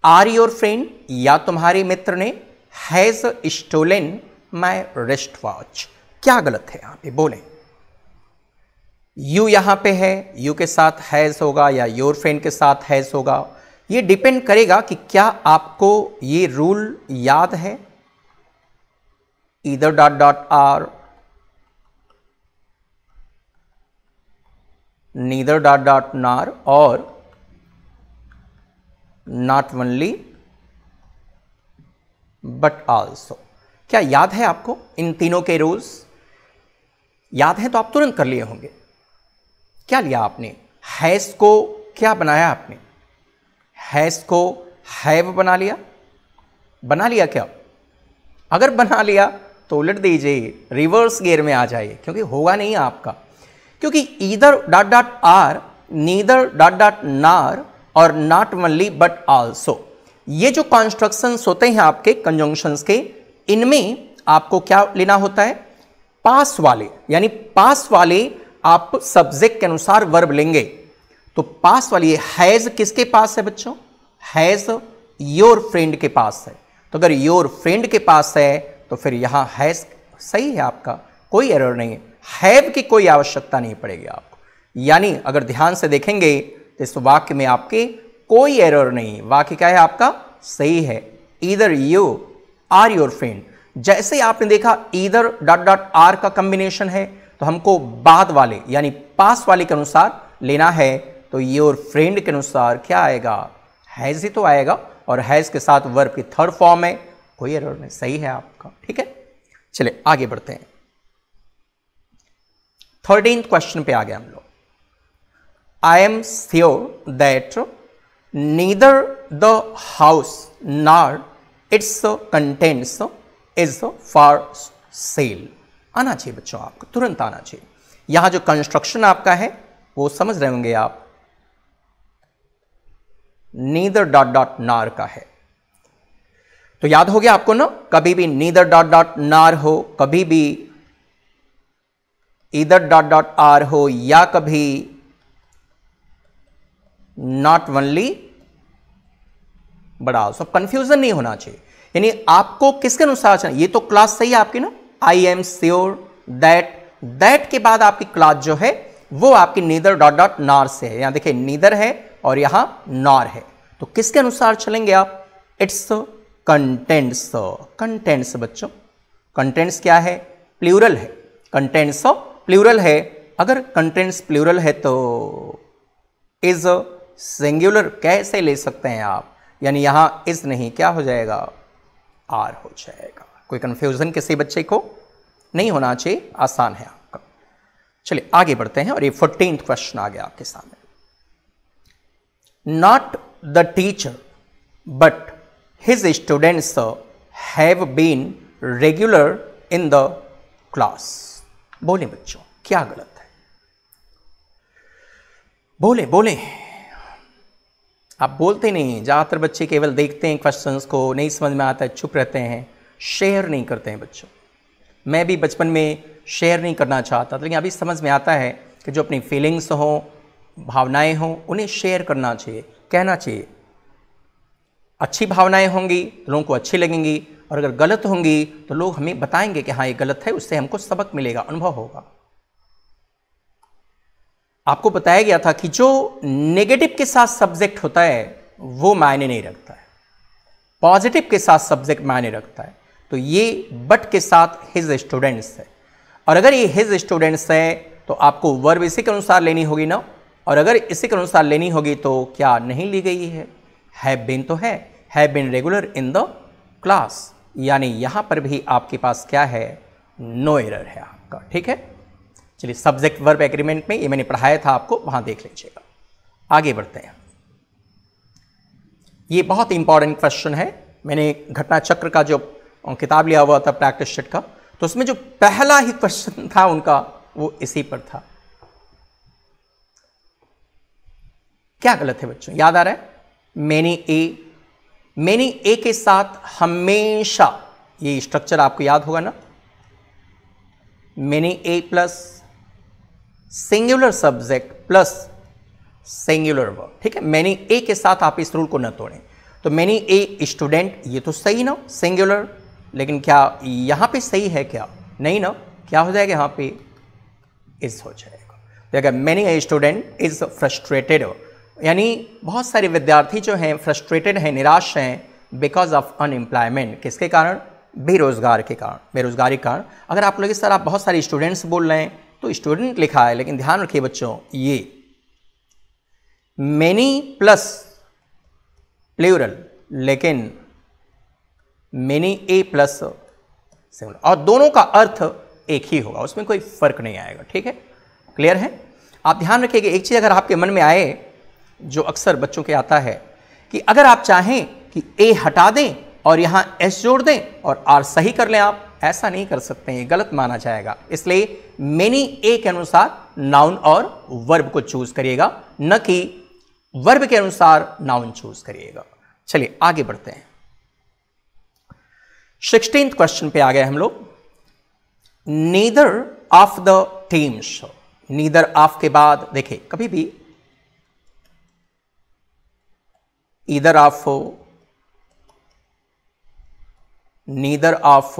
आर योर फ्रेंड या तुम्हारे मित्र ने has stolen my wrist watch क्या गलत है यहां पे बोले यू यहां पे है यू के साथ हैज़ होगा या योर फ्रेंड के साथ हैज़ होगा ये डिपेंड करेगा कि क्या आपको ये रूल याद है either dot dot or neither dot dot nor or not only but also क्या याद है आपको इन तीनों के रूल्स याद है तो आप तुरंत कर लिए होंगे क्या लिया आपने हैस को क्या बनाया आपने हैस को हैव बना लिया बना लिया क्या अगर बना लिया तो उलट दीजिए रिवर्स गेयर में आ जाइए क्योंकि होगा नहीं आपका क्योंकि either dot dot or neither dot dot nor और नॉट ओनली बट आल्सो ये जो कॉन्स्ट्रक्शंस होते हैं आपके कंजंक्शन के इनमें आपको क्या लेना होता है पास वाले यानी पास वाले आप सब्जेक्ट के अनुसार वर्ब लेंगे तो पास वाली हैज़ किसके पास है बच्चों हैज़ योर फ्रेंड के पास है तो अगर योर फ्रेंड के पास है तो फिर यहाँ हैज़ सही है आपका कोई एरर नहीं है हैव की कोई आवश्यकता नहीं पड़ेगी आपको यानी अगर ध्यान से देखेंगे तो इस वाक्य में आपके कोई एरर नहीं वाक्य क्या है आपका सही है either you are your friend जैसे आपने देखा ईदर डॉट डॉट आर का कॉम्बिनेशन है तो हमको बाद वाले यानी पास वाले के अनुसार लेना है तो योर फ्रेंड के अनुसार क्या आएगा हैज़ ही तो आएगा और हैज़ के साथ वर्ब की थर्ड फॉर्म है कोई एरर नहीं सही है आपका ठीक है चले आगे बढ़ते हैं थर्टीन क्वेश्चन पे आ गए हम लोग I am sure that neither the house nor its contents is for sale आना चाहिए बच्चों आपको तुरंत आना चाहिए यहां जो कंस्ट्रक्शन आपका है वो समझ रहे होंगे आप नीदर डॉट डॉट नार का है तो याद हो गया आपको ना कभी भी नीदर डॉट डॉट नार हो कभी भी इधर डॉट डॉट आर हो या कभी नॉट ओनली बड़ा सब कंफ्यूजन नहीं होना चाहिए यानी आपको किसके अनुसार चाहिए ये तो क्लास सही है आपकी ना I am sure that that के बाद आपकी क्लास जो है वो आपकी नीदर डॉट डॉट नार से है यहां देखिए नीदर है और यहां नार है तो किसके अनुसार चलेंगे आप इट्स कंटेंट्स कंटेंट्स बच्चों कंटेंट्स क्या है प्लूरल है कंटेंट्स ऑफ प्लूरल है अगर कंटेंट्स प्लूरल है तो इज सिंगुलर कैसे ले सकते हैं आप यानी यहां इज नहीं क्या हो जाएगा आर हो जाएगा कोई कंफ्यूजन किसी बच्चे को नहीं होना चाहिए आसान है आपका चलिए आगे बढ़ते हैं और ये फोर्टीन क्वेश्चन आ गया आपके सामने not the teacher but his students have been regular in the class बोले बच्चों क्या गलत है बोले बोले आप बोलते नहीं हैं ज़्यादातर बच्चे केवल देखते हैं क्वेश्चन को नहीं समझ में आता है चुप रहते हैं शेयर नहीं करते हैं बच्चों मैं भी बचपन में शेयर नहीं करना चाहता लेकिन अभी समझ में आता है कि जो अपनी फीलिंग्स हों भावनाएं हों उन्हें शेयर करना चाहिए कहना चाहिए अच्छी भावनाएं होंगी लोगों को अच्छी लगेंगी और अगर गलत होंगी तो लोग हमें बताएंगे कि हाँ ये गलत है उससे हमको सबक मिलेगा अनुभव होगा आपको बताया गया था कि जो नेगेटिव के साथ सब्जेक्ट होता है वो मायने नहीं रखता है पॉजिटिव के साथ सब्जेक्ट मायने रखता है तो ये बट के साथ हिज स्टूडेंट्स है और अगर ये हिज स्टूडेंट्स है तो आपको वर्ब इसी के अनुसार लेनी होगी ना और अगर इसी के अनुसार लेनी होगी तो क्या नहीं ली गई है हैव बीन तो है have been regular in the class यानी यहाँ पर भी आपके पास क्या है नो एरर है आपका ठीक है चलिए सब्जेक्ट वर्ब एग्रीमेंट में ये मैंने पढ़ाया था आपको वहाँ देख लीजिएगा आगे बढ़ते हैं ये बहुत इंपॉर्टेंट क्वेश्चन है मैंने घटना चक्र का जो किताब लिया हुआ था प्रैक्टिस शीट का तो उसमें जो पहला ही क्वेश्चन था उनका वो इसी पर था क्या गलत है बच्चों याद आ रहा है मैनी ए मैनी ए के साथ हमेशा ये स्ट्रक्चर आपको याद होगा ना many a plus singular subject plus singular verb ठीक है मैनी ए के साथ आप इस रूल को न तोड़ें तो मैनी ए स्टूडेंट ये तो सही ना सिंगुलर लेकिन क्या यहां पे सही है क्या नहीं ना क्या हो जाएगा यहां पे इज हो जाएगा तो अगर many a student is frustrated यानी बहुत सारे विद्यार्थी जो हैं फ्रस्ट्रेटेड हैं निराश हैं बिकॉज ऑफ अनएम्प्लॉयमेंट किसके कारण बेरोज़गार के कारण बेरोज़गारी के कारण अगर आप लोग इस आप बहुत सारे स्टूडेंट्स बोल रहे हैं तो स्टूडेंट लिखा है लेकिन ध्यान रखिए बच्चों ये मैनी प्लस प्लेरल लेकिन मैनी ए प्लस सिंगल और दोनों का अर्थ एक ही होगा उसमें कोई फर्क नहीं आएगा ठीक है क्लियर है आप ध्यान रखिएगा एक चीज़ अगर आपके मन में आए जो अक्सर बच्चों के आता है कि अगर आप चाहें कि ए हटा दें और यहाँ एस जोड़ दें और आर सही कर लें आप ऐसा नहीं कर सकते हैं गलत माना जाएगा इसलिए मेनी ए के अनुसार नाउन और वर्ब को चूज करिएगा न कि वर्ब के अनुसार नाउन चूज करिएगा चलिए आगे बढ़ते हैं सिक्सटीन क्वेश्चन पे आ गए हम लोग neither of the teams neither of के बाद देखिए कभी भी either of neither of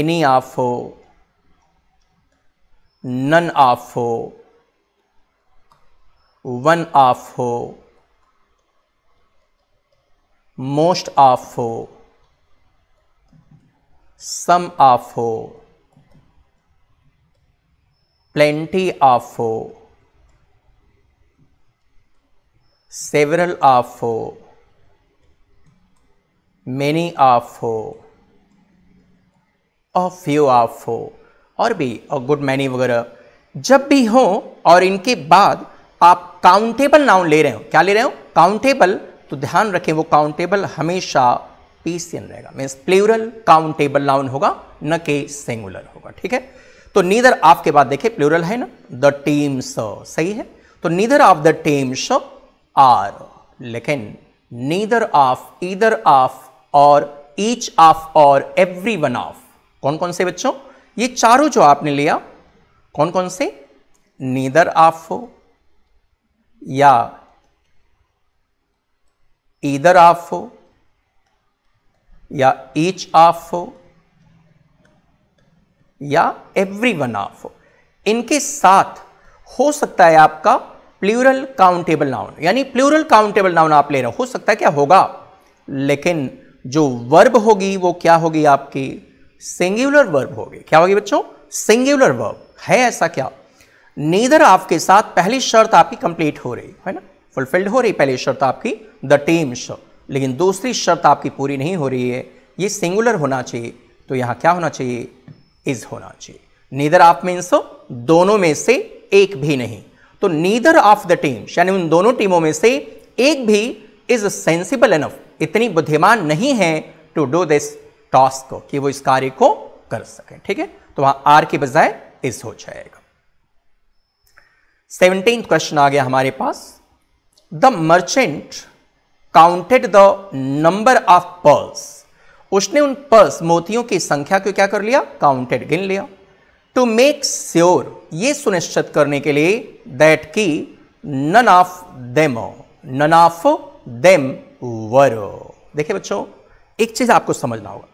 any of none of one of most of some of plenty of several of many of a few of और भी और गुड मैनी वगैरह जब भी हो और इनके बाद आप काउंटेबल नाउन ले रहे हो क्या ले रहे हो काउंटेबल तो ध्यान रखें वो काउंटेबल हमेशा पीसियन रहेगा मीन्स प्लूरल काउंटेबल नाउन होगा न के सिंगुलर होगा ठीक है तो नीदर आपके बाद देखे प्लूरल है ना द टीम सही है तो neither of the team are लेकिन नीदर ऑफ ईदर ऑफ और ईच ऑफ और एवरी वन ऑफ कौन कौन से बच्चों ये चारों जो आपने लिया कौन कौन से नीदर ऑफ हो या ईदर ऑफ हो या ईच ऑफ हो या एवरी वन ऑफ हो इनके साथ हो सकता है आपका प्लूरल काउंटेबल नाउन यानी प्लूरल काउंटेबल नाउन आप ले रहे हो सकता है क्या होगा लेकिन जो वर्ब होगी वो क्या होगी आपकी सिंगुलर वर्ब होगी क्या होगी बच्चों सिंगुलर वर्ब है ऐसा क्या नीदर आपके साथ पहली शर्त आपकी कंप्लीट हो रही है ना फुलफिल्ड हो रही पहली शर्त आपकी द टेम शर्त लेकिन दूसरी शर्त आपकी पूरी नहीं हो रही है ये सिंगुलर होना चाहिए तो यहां क्या होना चाहिए इज होना चाहिए नीदर आप मीन्स दोनों में से एक भी नहीं तो नीदर ऑफ द टीम्स यानी उन दोनों टीमों में से एक भी इज सेंसिबल इनफ इतनी बुद्धिमान नहीं है टू डू दिस टास्क कि वो इस कार्य को कर सके ठीक है तो वहां आर के बजाय इज हो जाएगा सेवनटीन क्वेश्चन आ गया हमारे पास the merchant counted the number of pearls उसने उन पर्स मोतियों की संख्या को क्या कर लिया काउंटेड गिन लिया टू मेक श्योर ये सुनिश्चित करने के लिए दैट की none of them none of them were देखिए बच्चों एक चीज आपको समझना होगा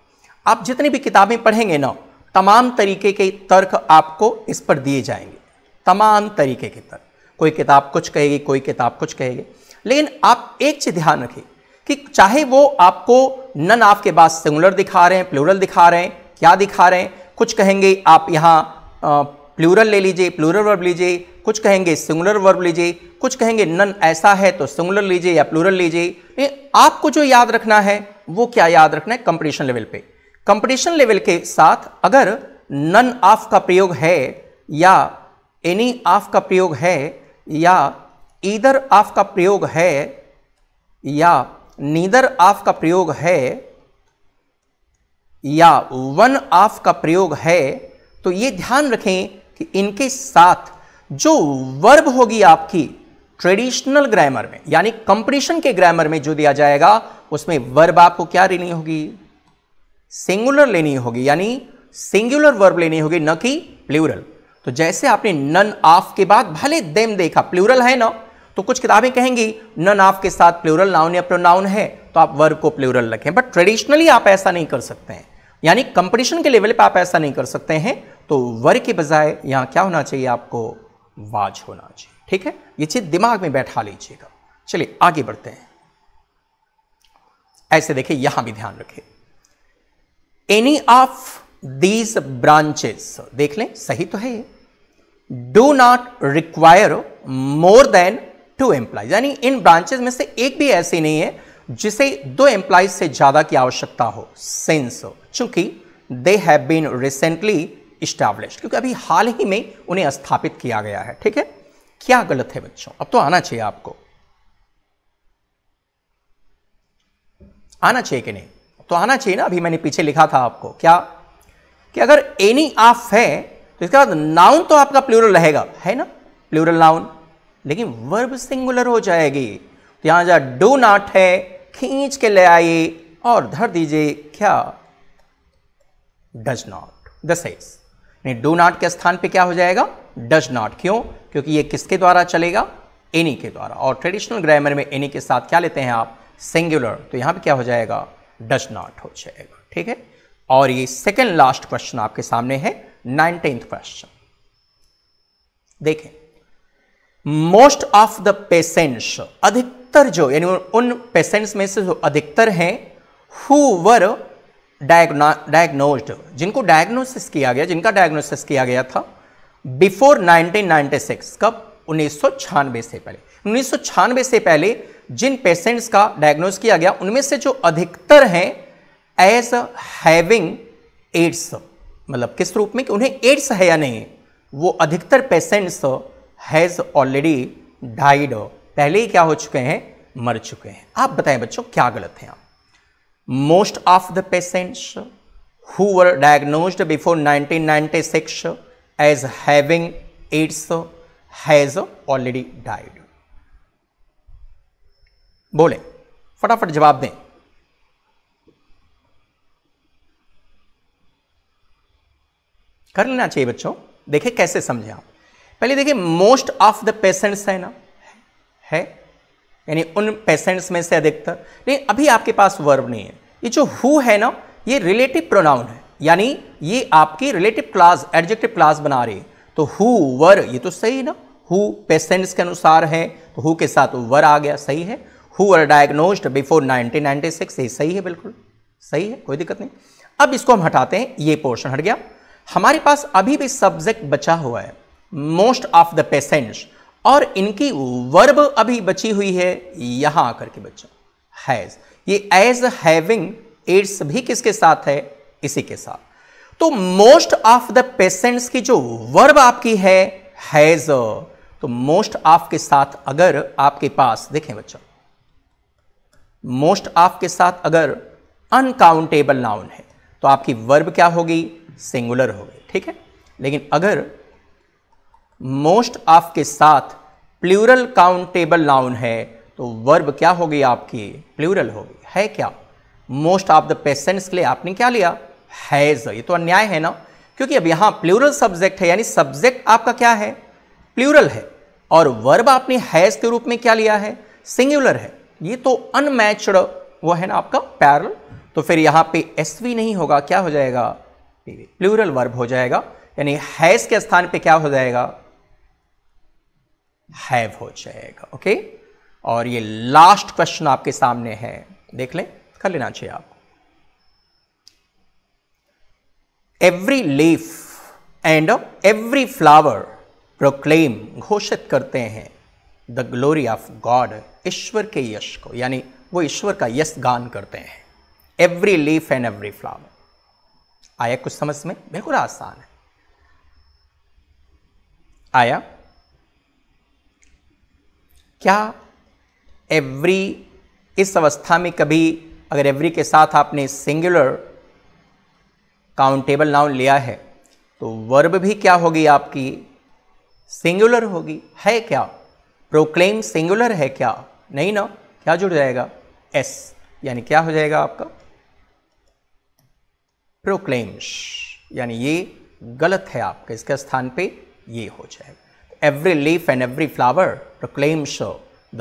आप जितनी भी किताबें पढ़ेंगे ना तमाम तरीके के तर्क आपको इस पर दिए जाएंगे तमाम तरीके के तर्क कोई किताब कुछ कहेगी कोई किताब कुछ कहेगी लेकिन आप एक चीज ध्यान रखिए कि चाहे वो आपको नन ऑफ के बाद सिंगुलर दिखा रहे हैं प्लूरल दिखा रहे हैं क्या दिखा रहे हैं कुछ कहेंगे आप यहाँ प्लूरल ले लीजिए प्लूरल वर्ब लीजिए कुछ कहेंगे सिंगुलर वर्ब लीजिए कुछ कहेंगे नन ऐसा है तो सिंगुलर लीजिए या प्लूरल लीजिए आपको जो याद रखना है वो क्या याद रखना है कंपटीशन लेवल पे कंपटीशन लेवल के साथ अगर नन ऑफ का प्रयोग है या एनी ऑफ का प्रयोग है या ईदर ऑफ का प्रयोग है या नीदर ऑफ का प्रयोग है या वन ऑफ का प्रयोग है तो ये ध्यान रखें कि इनके साथ जो वर्ब होगी आपकी ट्रेडिशनल ग्रामर में यानी कंपटीशन के ग्रामर में जो दिया जाएगा उसमें वर्ब आपको क्या लेनी होगी सिंगुलर लेनी होगी यानी सिंगुलर वर्ब लेनी होगी न कि प्लूरल तो जैसे आपने नन ऑफ के बाद भले देम देखा प्लूरल है ना तो कुछ किताबें कहेंगी नन ऑफ के साथ प्लूरल नाउन या प्रोनाउन है तो आप वर्ब को प्लूरल रखें बट ट्रेडिशनली आप ऐसा नहीं कर सकते हैं यानी कंपटीशन के लेवल पर आप ऐसा नहीं कर सकते हैं तो वर्ग के बजाय यहाँ क्या होना चाहिए आपको वाज होना चाहिए ठीक है ये चीज़ दिमाग में बैठा लीजिएगा चलिए आगे बढ़ते हैं ऐसे देखिए यहां भी ध्यान रखें एनी ऑफ दीज ब्रांचेस देख लें सही तो है ये do not require more than two employees यानी इन ब्रांचेज में से एक भी ऐसी नहीं है जिसे दो एम्प्लॉयज से ज़्यादा की आवश्यकता हो सिंस चूंकि they have been recently establish क्योंकि अभी हाल ही में उन्हें स्थापित किया गया है ठीक है क्या गलत है बच्चों अब तो आना चाहिए आपको आना चाहिए कि नहीं तो आना चाहिए ना अभी मैंने पीछे लिखा था आपको क्या कि अगर एनी ऑफ है तो इसके बाद नाउन तो आपका प्लूरल रहेगा है ना प्लूरल नाउन लेकिन वर्ब सिंगुलर हो जाएगी तो यहाँ जा डू नॉट है खींच के ले आइए और धर दीजिए क्या डज नॉट द सेस यानी डू नॉट के स्थान पे क्या हो जाएगा डज नॉट क्यों क्योंकि ये किसके द्वारा चलेगा एनी के द्वारा और ट्रेडिशनल ग्रामर में एनी के साथ क्या लेते हैं आप सिंगुलर तो यहां पे क्या हो जाएगा डज नॉट हो जाएगा ठीक है और ये सेकेंड लास्ट क्वेश्चन आपके सामने है नाइनटीन क्वेश्चन देखें मोस्ट ऑफ द पेशेंट्स अधिकतर जो यानी उन पेशेंट्स में से जो अधिकतर हैं हु वर डायग्नोस्ड जिनको डायग्नोसिस किया गया जिनका डायग्नोसिस किया गया था बिफोर 1996 कब उन्नीस से पहले उन्नीस से पहले जिन पेशेंट्स का डायग्नोज किया गया उनमें से जो अधिकतर हैं एज हैविंग एड्स मतलब किस रूप में कि उन्हें एड्स है या नहीं वो अधिकतर पेशेंट्स हैज़ ऑलरेडी डाइड पहले ही क्या हो चुके हैं मर चुके हैं आप बताएं बच्चों क्या गलत है आप most of the patients who were diagnosed before 1996 as having AIDS has already died बोले फटाफट जवाब दें कर लेना चाहिए बच्चों देखे कैसे समझें आप पहले देखिए मोस्ट ऑफ द पेशेंट्स है ना है यानी उन पेशेंट्स में से अधिकतर नहीं अभी आपके पास वर्ब नहीं है ये जो हु है ना ये रिलेटिव प्रोनाउन है यानी ये आपकी रिलेटिव क्लास एडजेक्टिव क्लास बना रही है तो हु वर ये तो सही ना हु पेशेंट्स के अनुसार है तो हु के साथ वर आ गया सही है हु वर डायग्नोस्ड बिफोर 1996 ये सही है बिल्कुल सही है कोई दिक्कत नहीं अब इसको हम हटाते हैं ये पोर्शन हट गया हमारे पास अभी भी सब्जेक्ट बचा हुआ है मोस्ट ऑफ द पेशेंट्स और इनकी वर्ब अभी बची हुई है यहां आकर के बच्चों हैज ये एज हैविंग एड्स भी किसके साथ है इसी के साथ तो मोस्ट ऑफ द पेशेंट्स की जो वर्ब आपकी है हैज तो मोस्ट ऑफ के साथ अगर आपके पास देखें बच्चों मोस्ट ऑफ के साथ अगर अनकाउंटेबल नाउन है तो आपकी वर्ब क्या होगी सिंगुलर होगी ठीक है लेकिन अगर मोस्ट ऑफ के साथ प्लूरल काउंटेबल नाउन है तो वर्ब क्या होगी आपकी प्लूरल होगी है क्या मोस्ट ऑफ द पेशेंट्स के लिए आपने क्या लिया हैज़ ये तो अन्याय है ना क्योंकि अब यहां प्लूरल सब्जेक्ट है यानी सब्जेक्ट आपका क्या है प्लूरल है और वर्ब आपने हैज़ के रूप में क्या लिया है सिंगुलर है ये तो अनमैच्ड वो है ना आपका पैरल तो फिर यहां पे एस वी नहीं होगा क्या हो जाएगा प्लूरल वर्ब हो जाएगा यानी हैज़ के स्थान पे क्या हो जाएगा हैव हो जाएगा ओके और ये लास्ट क्वेश्चन आपके सामने है देख लें कर लेना चाहिए आप every leaf and every flower proclaim घोषित करते हैं द ग्लोरी ऑफ गॉड ईश्वर के यश को यानी वो ईश्वर का यश गान करते हैं every leaf and every flower आया कुछ समझ में बिल्कुल आसान है आया क्या एवरी इस अवस्था में कभी अगर एवरी के साथ आपने सिंगुलर काउंटेबल नाउन लिया है तो वर्ब भी क्या होगी आपकी सिंगुलर होगी है क्या प्रोक्लेम सिंगुलर है क्या नहीं ना क्या जुड़ जाएगा एस यानी क्या हो जाएगा आपका प्रोक्लेम्स यानी ये गलत है आपका इसके स्थान पे ये हो जाएगा every leaf and every flower proclaim so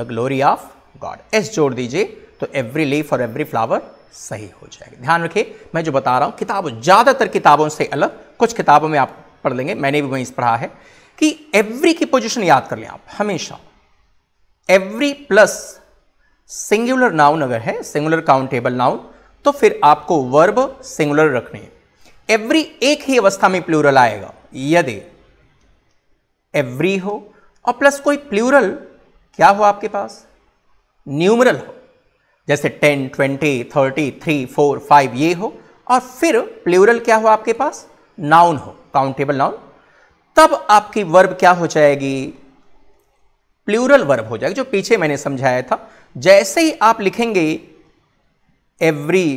glory of God S जोड़ दीजिए तो एवरी लीफ और एवरी फ्लावर सही हो जाएगा ध्यान रखिए मैं जो बता रहा हूँ किताब ज़्यादातर किताबों से अलग कुछ किताबों में आप पढ़ लेंगे मैंने भी वहीं से पढ़ा है कि एवरी की पोजिशन याद कर लें आप हमेशा एवरी प्लस सिंगुलर नाउन अगर है सिंगुलर काउंटेबल नाउन तो फिर आपको वर्ब सिंगुलर रखने एवरी एक ही अवस्था में प्लूरल आएगा यदि एवरी हो और प्लस कोई प्लूरल क्या हो आपके पास न्यूमरल हो जैसे ten twenty thirty three four five ये हो और फिर प्लूरल क्या हो आपके पास नाउन हो काउंटेबल नाउन तब आपकी वर्ब क्या हो जाएगी प्लूरल वर्ब हो जाएगी जो पीछे मैंने समझाया था जैसे ही आप लिखेंगे एवरी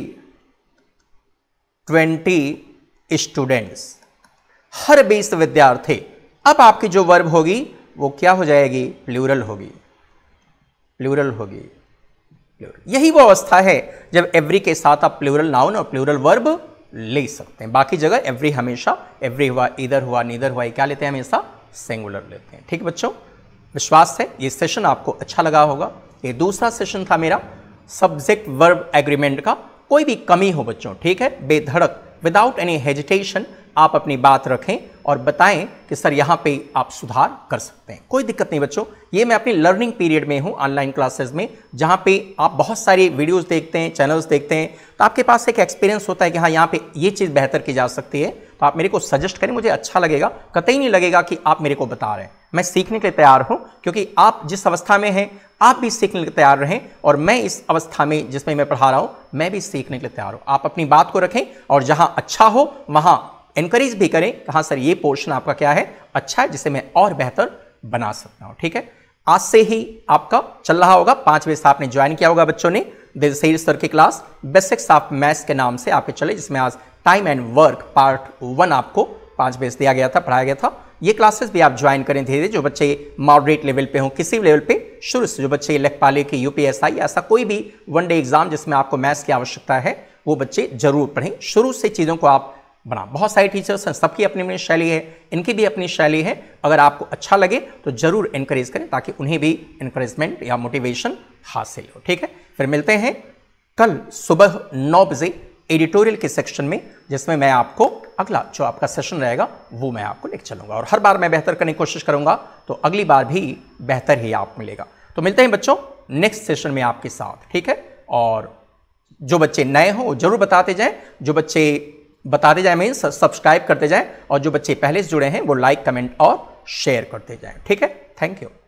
ट्वेंटी स्टूडेंट्स हर बीस विद्यार्थी अब आपकी जो वर्ब होगी वो क्या हो जाएगी प्लूरल होगी प्लूरल होगी यही वो अवस्था है जब एवरी के साथ आप प्लूरल नाउन और प्लूरल वर्ब ले सकते हैं बाकी जगह एवरी हमेशा एवरी हुआ इधर हुआ नीधर हुआ क्या लेते हैं हमेशा सिंगुलर लेते हैं ठीक बच्चों विश्वास है ये सेशन आपको अच्छा लगा होगा ये दूसरा सेशन था मेरा सब्जेक्ट वर्ब एग्रीमेंट का कोई भी कमी हो बच्चों ठीक है बेधड़क विदाउट एनी हेजिटेशन आप अपनी बात रखें और बताएं कि सर यहाँ पे आप सुधार कर सकते हैं कोई दिक्कत नहीं बच्चों ये मैं अपनी लर्निंग पीरियड में हूँ ऑनलाइन क्लासेस में जहाँ पे आप बहुत सारे वीडियोस देखते हैं चैनल्स देखते हैं तो आपके पास एक एक्सपीरियंस होता है कि हाँ यहाँ पे ये चीज़ बेहतर की जा सकती है तो आप मेरे को सजेस्ट करें मुझे अच्छा लगेगा कतई नहीं लगेगा कि आप मेरे को बता रहे हैं मैं सीखने के लिए तैयार हूँ क्योंकि आप जिस अवस्था में हैं आप भी सीखने के लिए तैयार रहें और मैं इस अवस्था में जिसमें मैं पढ़ा रहा हूँ मैं भी सीखने के लिए तैयार हूँ आप अपनी बात को रखें और जहाँ अच्छा हो वहाँ इनक्रेज भी करें कि हाँ सर ये पोर्शन आपका क्या है अच्छा है जिसे मैं और बेहतर बना सकता हूँ ठीक है आज से ही आपका चल रहा होगा पाँच बजे से आपने ज्वाइन किया होगा बच्चों ने सही सर की क्लास बेसिक्स ऑफ मैथ्स के नाम से आपके चले जिसमें आज time and work part one आपको पाँच बेस दिया गया था पढ़ाया गया था ये क्लासेस भी आप ज्वाइन करें धीरे धीरे जो बच्चे मॉडरेट लेवल पे हों किसी भी लेवल पे शुरू से जो बच्चे लेख पाले यू यूपीएसआई ऐसा कोई भी वन डे एग्जाम जिसमें आपको मैथ्स की आवश्यकता है वो बच्चे जरूर पढ़ें शुरू से चीज़ों को आप बना बहुत सारे टीचर्स हैं सबकी अपनी अपनी शैली है इनकी भी अपनी शैली है अगर आपको अच्छा लगे तो ज़रूर इनक्रेज करें ताकि उन्हें भी इनक्रेजमेंट या मोटिवेशन हासिल हो ठीक है फिर मिलते हैं कल सुबह नौ बजे एडिटोरियल के सेक्शन में जिसमें मैं आपको अगला जो आपका सेशन रहेगा वो मैं आपको लेकर चलूँगा और हर बार मैं बेहतर करने की कोशिश करूँगा तो अगली बार भी बेहतर ही आप मिलेगा तो मिलते हैं बच्चों नेक्स्ट सेशन में आपके साथ ठीक है और जो बच्चे नए हों जरूर बताते जाएं जो बच्चे बताते जाए मीन सब्सक्राइब करते जाएँ और जो बच्चे पहले से जुड़े हैं वो लाइक कमेंट और शेयर करते जाएँ ठीक है थैंक यू